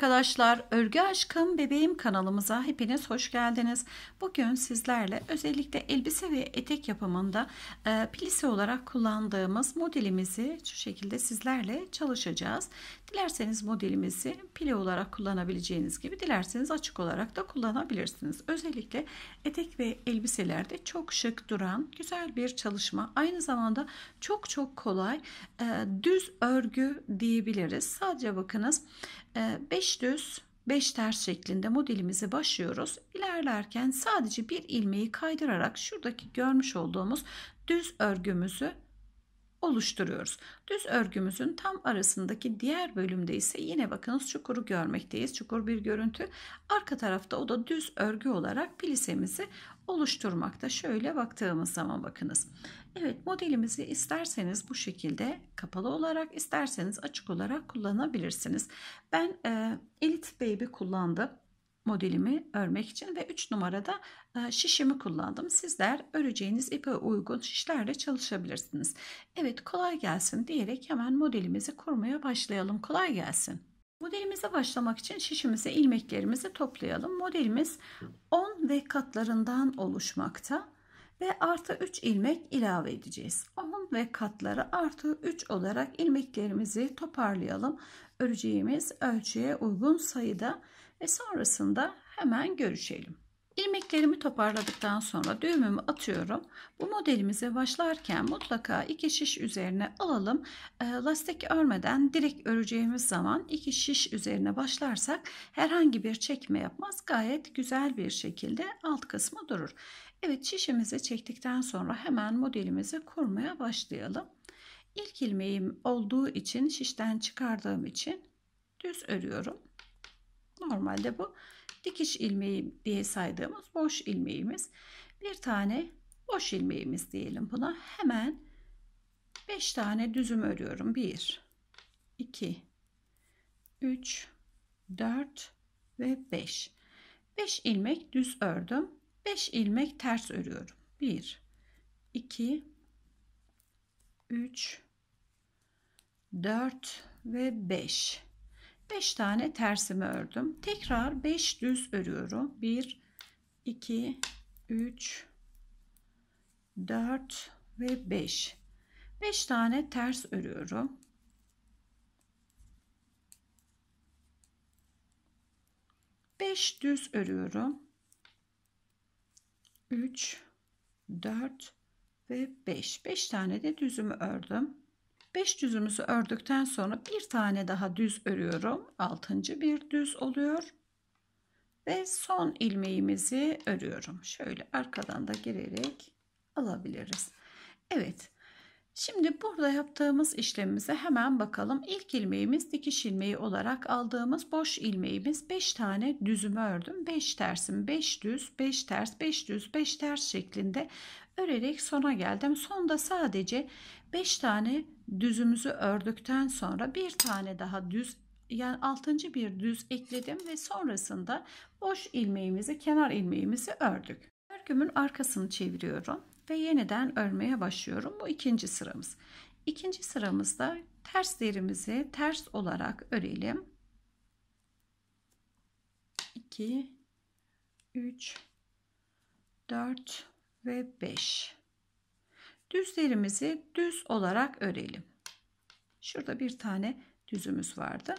arkadaşlar, Örgü Aşkım Bebeğim kanalımıza hepiniz hoş geldiniz. Bugün sizlerle özellikle elbise ve etek yapımında e, plise olarak kullandığımız modelimizi şu şekilde sizlerle çalışacağız. Dilerseniz modelimizi pile olarak kullanabileceğiniz gibi dilerseniz açık olarak da kullanabilirsiniz. Özellikle etek ve elbiselerde çok şık duran güzel bir çalışma. Aynı zamanda çok çok kolay e, düz örgü diyebiliriz. Sadece bakınız 5 ee, düz 5 ters şeklinde modelimizi başlıyoruz. İlerlerken sadece bir ilmeği kaydırarak şuradaki görmüş olduğumuz düz örgümüzü oluşturuyoruz. Düz örgümüzün tam arasındaki diğer bölümde ise yine bakınız çukuru görmekteyiz. Çukur bir görüntü. Arka tarafta o da düz örgü olarak plisemizi oluşturmakta. Şöyle baktığımız zaman bakınız. Evet modelimizi isterseniz bu şekilde kapalı olarak isterseniz açık olarak kullanabilirsiniz. Ben e, Elite Baby kullandım modelimi örmek için ve 3 numarada e, şişimi kullandım. Sizler öreceğiniz ipe uygun şişlerle çalışabilirsiniz. Evet kolay gelsin diyerek hemen modelimizi kurmaya başlayalım. Kolay gelsin. Modelimize başlamak için şişimize ilmeklerimizi toplayalım. Modelimiz 10 ve katlarından oluşmakta ve artı 3 ilmek ilave edeceğiz. 10 ve katları artı 3 olarak ilmeklerimizi toparlayalım. Öreceğimiz ölçüye uygun sayıda ve sonrasında hemen görüşelim. İlmeklerimi toparladıktan sonra düğümümü atıyorum. Bu modelimize başlarken mutlaka iki şiş üzerine alalım. Ee, lastik örmeden direkt öreceğimiz zaman iki şiş üzerine başlarsak herhangi bir çekme yapmaz. Gayet güzel bir şekilde alt kısmı durur. Evet şişimizi çektikten sonra hemen modelimizi kurmaya başlayalım. İlk ilmeğim olduğu için şişten çıkardığım için düz örüyorum. Normalde bu dikiş ilmeği diye saydığımız boş ilmeğimiz. Bir tane boş ilmeğimiz diyelim buna. Hemen 5 tane düzüm örüyorum. 1 2 3 4 ve 5. 5 ilmek düz ördüm. 5 ilmek ters örüyorum. 1 2 3 4 ve 5 5 tane tersimi ördüm. Tekrar 5 düz örüyorum. 1 2 3 4 ve 5. 5 tane ters örüyorum. Beş düz örüyorum. Üç, dört ve beş. Beş tane de düzümü ördüm. 5 düzümüzü ördükten sonra bir tane daha düz örüyorum. 6. bir düz oluyor. Ve son ilmeğimizi örüyorum. Şöyle arkadan da girerek alabiliriz. Evet. Şimdi burada yaptığımız işlemimize hemen bakalım. İlk ilmeğimiz dikiş ilmeği olarak aldığımız boş ilmeğimiz 5 tane düzümü ördüm. 5 tersim 5 düz 5 ters 5 düz 5 ters şeklinde örerek sona geldim. Sonda sadece 5 tane düzümüzü ördükten sonra bir tane daha düz yani altıncı bir düz ekledim ve sonrasında boş ilmeğimizi kenar ilmeğimizi ördük. Örgümün arkasını çeviriyorum ve yeniden örmeye başlıyorum. Bu ikinci sıramız. İkinci sıramızda ters derimizi ters olarak örelim. 2 3 4 ve 5. Düzlerimizi düz olarak örelim. Şurada bir tane düzümüz vardı.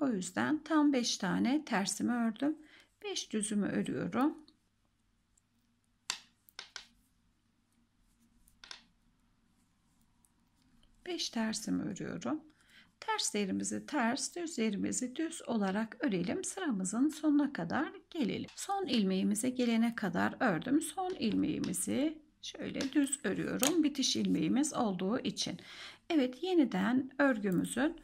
O yüzden tam 5 tane tersimi ördüm. 5 düzümü örüyorum. Beş tersimi örüyorum. Terslerimizi, ters, düzlerimizi düz olarak örelim. Sıramızın sonuna kadar gelelim. Son ilmeğimize gelene kadar ördüm. Son ilmeğimizi şöyle düz örüyorum. Bitiş ilmeğimiz olduğu için. Evet yeniden örgümüzün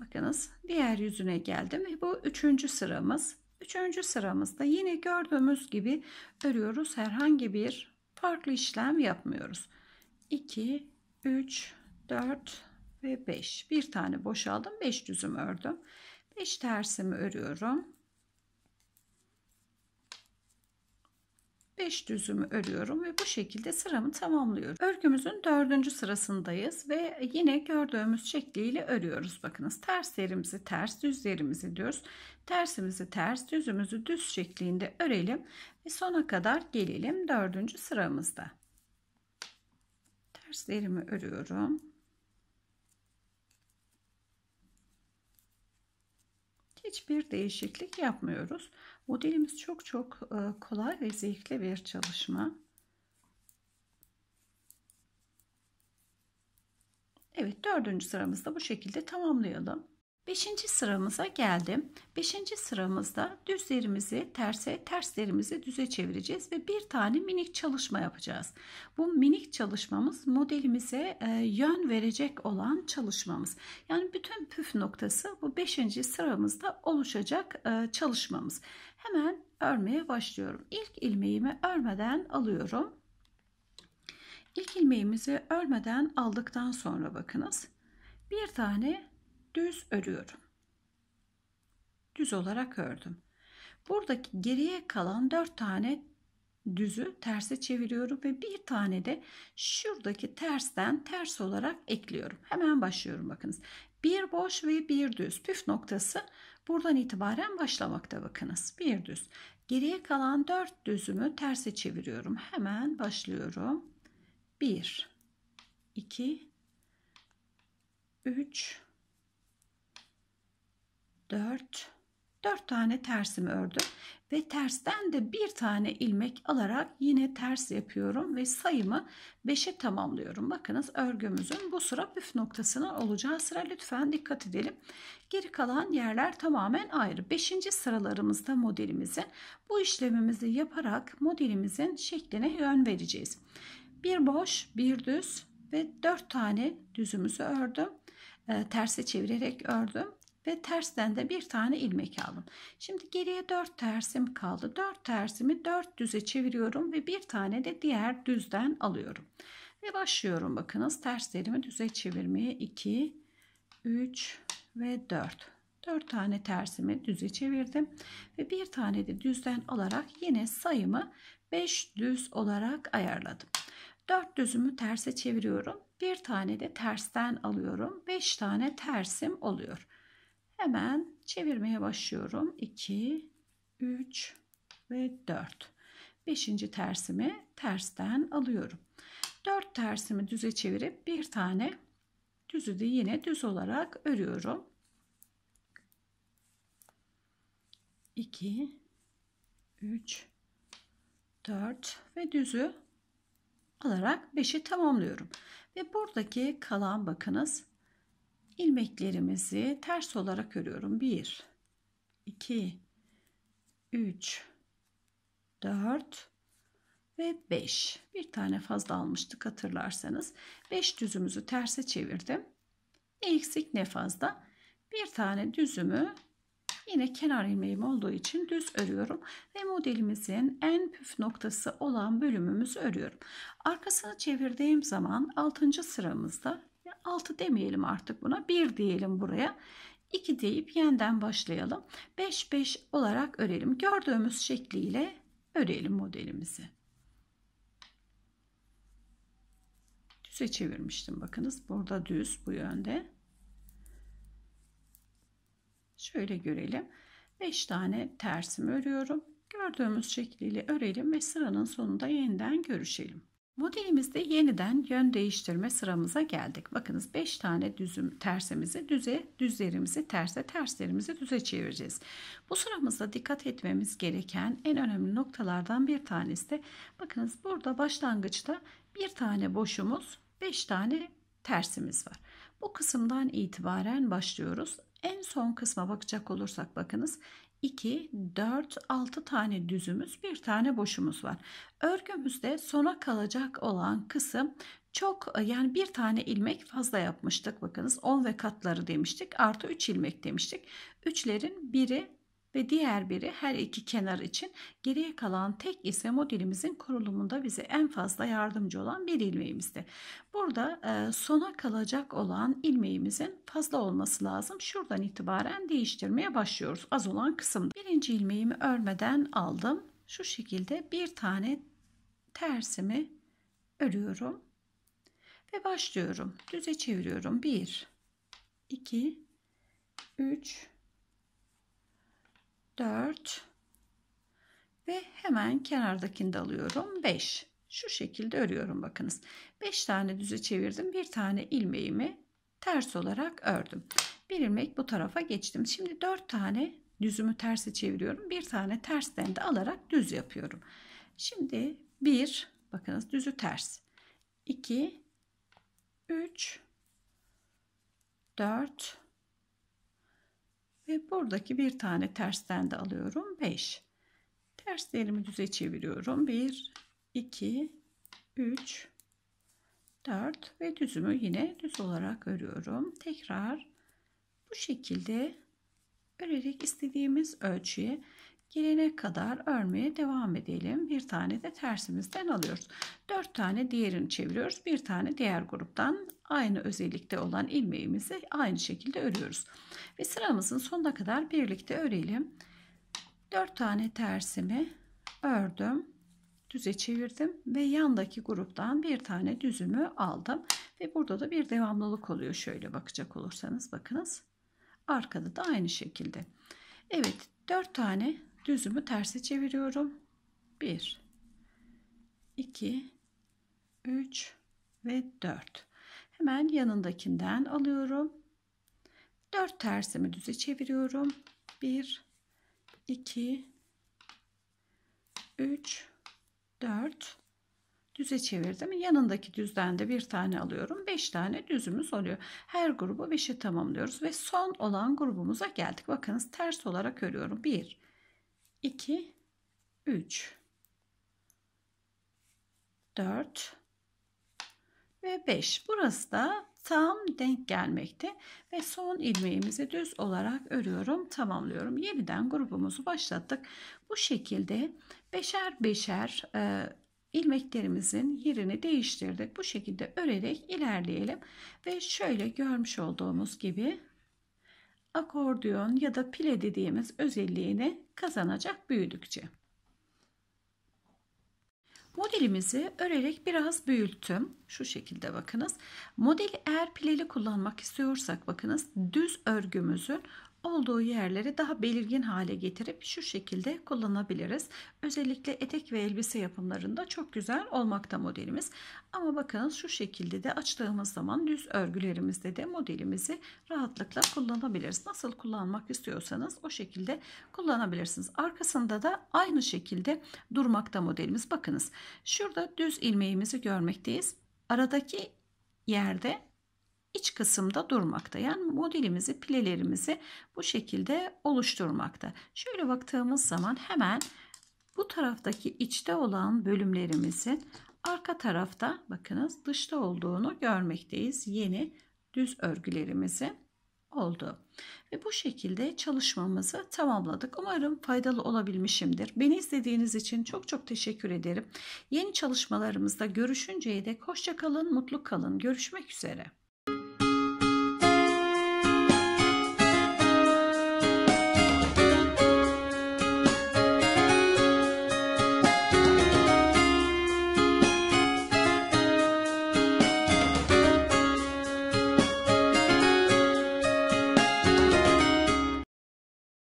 bakınız diğer yüzüne geldim. Ve bu üçüncü sıramız. Üçüncü sıramızda yine gördüğümüz gibi örüyoruz. Herhangi bir farklı işlem yapmıyoruz. 2, 3, 4, ve 5. Bir tane boşaldım. 5 düzüm ördüm. 5 tersimi örüyorum. 5 düzümü örüyorum ve bu şekilde sıramı tamamlıyorum. Örgümüzün dördüncü sırasındayız ve yine gördüğümüz şekliyle örüyoruz. Bakınız terslerimizi ters düzlerimizi düz, tersimizi ters düzümüzü düz şeklinde örelim ve sona kadar gelelim dördüncü sıramızda. Terslerimi örüyorum. hiçbir değişiklik yapmıyoruz. Modelimiz çok çok e, kolay ve zevkli bir çalışma. Evet dördüncü sıramızda bu şekilde tamamlayalım. Beşinci sıramıza geldim. Beşinci sıramızda düzlerimizi terse, terslerimizi düze çevireceğiz ve bir tane minik çalışma yapacağız. Bu minik çalışmamız modelimize e, yön verecek olan çalışmamız. Yani bütün püf noktası bu beşinci sıramızda oluşacak e, çalışmamız. Hemen örmeye başlıyorum. İlk ilmeğimi örmeden alıyorum. İlk ilmeğimizi örmeden aldıktan sonra bakınız. Bir tane düz örüyorum. Düz olarak ördüm. Buradaki geriye kalan 4 tane düzü terse çeviriyorum ve bir tane de şuradaki tersten ters olarak ekliyorum. Hemen başlıyorum bakınız. Bir boş ve bir düz. Püf noktası buradan itibaren başlamakta bakınız. Bir düz. Geriye kalan dört düzümü terse çeviriyorum. Hemen başlıyorum. Bir, iki, üç, 4 4 tane tersimi ördüm ve tersten de bir tane ilmek alarak yine ters yapıyorum ve sayımı 5'e tamamlıyorum. Bakınız örgümüzün bu sıra püf noktasının olacağı sıra lütfen dikkat edelim. Geri kalan yerler tamamen ayrı. 5. sıralarımızda modelimizin bu işlemimizi yaparak modelimizin şekline yön vereceğiz. Bir boş, bir düz ve 4 tane düzümüzü ördüm. E, terse çevirerek ördüm ve tersten de bir tane ilmek aldım. Şimdi geriye 4 tersim kaldı. 4 tersimi 4 düze çeviriyorum ve bir tane de diğer düzden alıyorum. Ve başlıyorum bakınız terslerimi düze çevirmeye 2 3 ve 4. 4 tane tersimi düze çevirdim ve bir tane de düzden alarak yine sayımı 5 düz olarak ayarladım. 4 düzümü terse çeviriyorum. Bir tane de tersten alıyorum. 5 tane tersim oluyor. Hemen çevirmeye başlıyorum. 2, 3 ve 4. Beşinci tersimi tersten alıyorum. 4 tersimi düze çevirip bir tane düzü de yine düz olarak örüyorum. 2 3 4 ve düzü alarak 5'i tamamlıyorum. Ve buradaki kalan bakınız ilmeklerimizi ters olarak örüyorum. 1 2 3 4 ve 5. Bir tane fazla almıştık hatırlarsanız. 5 düzümüzü terse çevirdim. Ne eksik ne fazla. Bir tane düzümü yine kenar ilmeğim olduğu için düz örüyorum ve modelimizin en püf noktası olan bölümümüzü örüyorum. Arkasını çevirdiğim zaman 6. sıramızda 6 demeyelim artık buna. 1 diyelim buraya. 2 deyip yeniden başlayalım. 5 5 olarak örelim. Gördüğümüz şekliyle örelim modelimizi. Düze çevirmiştim bakınız. Burada düz bu yönde. Şöyle görelim. 5 tane tersimi örüyorum. Gördüğümüz şekliyle örelim ve sıranın sonunda yeniden görüşelim. Modelimizde yeniden yön değiştirme sıramıza geldik. Bakınız 5 tane düzüm tersimizi düze, düzlerimizi terse, terslerimizi düze çevireceğiz. Bu sıramızda dikkat etmemiz gereken en önemli noktalardan bir tanesi de bakınız burada başlangıçta bir tane boşumuz, 5 tane tersimiz var. Bu kısımdan itibaren başlıyoruz. En son kısma bakacak olursak bakınız 2, 4, 6 tane düzümüz, bir tane boşumuz var. Örgümüzde sona kalacak olan kısım çok e, yani bir tane ilmek fazla yapmıştık. Bakınız 10 ve katları demiştik. Artı 3 ilmek demiştik. Üçlerin biri ve diğer biri her iki kenar için geriye kalan tek ise modelimizin kurulumunda bize en fazla yardımcı olan bir ilmeğimizdir. Burada e, sona kalacak olan ilmeğimizin fazla olması lazım. Şuradan itibaren değiştirmeye başlıyoruz. Az olan kısımda. Birinci ilmeğimi örmeden aldım. Şu şekilde bir tane tersimi örüyorum ve başlıyorum. Düze çeviriyorum. 1 2 3 4 ve hemen kenardakini de alıyorum 5 şu şekilde örüyorum bakınız 5 tane düze çevirdim bir tane ilmeğimi ters olarak ördüm bir ilmek bu tarafa geçtim şimdi 4 tane düzümü terse çeviriyorum bir tane tersten de alarak düz yapıyorum şimdi 1 bakınız düzü ters 2 3 4 ve buradaki bir tane tersten de alıyorum. 5. Ters değerimi düze çeviriyorum. 1, 2, 3, 4 ve düzümü yine düz olarak örüyorum. Tekrar bu şekilde örerek istediğimiz ölçüye gelene kadar örmeye devam edelim. Bir tane de tersimizden alıyoruz. 4 tane diğerini çeviriyoruz. Bir tane diğer gruptan aynı özellikte olan ilmeğimizi aynı şekilde örüyoruz. Ve sıramızın sonuna kadar birlikte örelim. 4 tane tersimi ördüm. Düze çevirdim ve yandaki gruptan bir tane düzümü aldım. Ve burada da bir devamlılık oluyor. Şöyle bakacak olursanız bakınız. Arkada da aynı şekilde. Evet 4 tane Düzümü tersi çeviriyorum. 1 2 3 ve 4. Hemen yanındakinden alıyorum. 4 tersimi düze çeviriyorum. 1 2 3 4 düze çevirdim. Yanındaki düzden de bir tane alıyorum. 5 tane düzümüz oluyor. Her grubu 5'e tamamlıyoruz ve son olan grubumuza geldik. Bakınız ters olarak örüyorum. 1 2 3 4 ve 5. Burası da tam denk gelmekte ve son ilmeğimizi düz olarak örüyorum tamamlıyorum yeniden grubumuzu başlattık bu şekilde beşer beşer e, ilmeklerimizin yerini değiştirdik bu şekilde örerek ilerleyelim ve şöyle görmüş olduğumuz gibi akordiyon ya da pile dediğimiz özelliğini kazanacak büyüdükçe. Modelimizi örerek biraz büyüttüm. Şu şekilde bakınız. Modeli eğer pileli kullanmak istiyorsak bakınız düz örgümüzün olduğu yerleri daha belirgin hale getirip şu şekilde kullanabiliriz. Özellikle etek ve elbise yapımlarında çok güzel olmakta modelimiz. Ama bakınız şu şekilde de açtığımız zaman düz örgülerimizde de modelimizi rahatlıkla kullanabiliriz. Nasıl kullanmak istiyorsanız o şekilde kullanabilirsiniz. Arkasında da aynı şekilde durmakta modelimiz. Bakınız şurada düz ilmeğimizi görmekteyiz. Aradaki yerde iç kısımda durmakta. Yani modelimizi, pilelerimizi bu şekilde oluşturmakta. Şöyle baktığımız zaman hemen bu taraftaki içte olan bölümlerimizin arka tarafta bakınız dışta olduğunu görmekteyiz. Yeni düz örgülerimizin oldu. Ve bu şekilde çalışmamızı tamamladık. Umarım faydalı olabilmişimdir. Beni izlediğiniz için çok çok teşekkür ederim. Yeni çalışmalarımızda görüşünceye dek hoşça kalın, mutlu kalın. Görüşmek üzere.